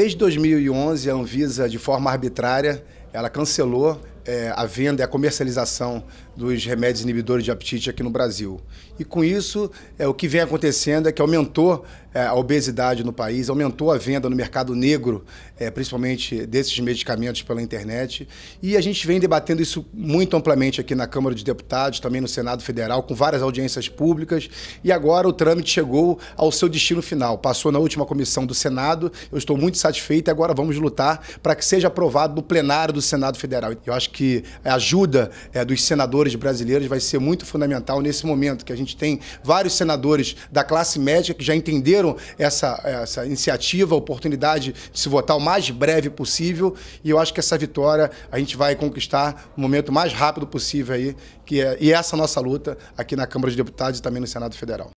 Desde 2011, a Anvisa, de forma arbitrária, ela cancelou é, a venda e a comercialização dos remédios inibidores de apetite aqui no Brasil. E com isso, é, o que vem acontecendo é que aumentou é, a obesidade no país, aumentou a venda no mercado negro, é, principalmente desses medicamentos pela internet. E a gente vem debatendo isso muito amplamente aqui na Câmara de Deputados, também no Senado Federal, com várias audiências públicas. E agora o trâmite chegou ao seu destino final. Passou na última comissão do Senado, eu estou muito satisfeito e agora vamos lutar para que seja aprovado no plenário do Senado Federal. Eu acho que a ajuda é, dos senadores brasileiros vai ser muito fundamental nesse momento, que a gente tem vários senadores da classe média que já entenderam essa, essa iniciativa, a oportunidade de se votar o mais breve possível. E eu acho que essa vitória a gente vai conquistar no momento mais rápido possível aí, que é, e essa nossa luta aqui na Câmara de Deputados e também no Senado Federal.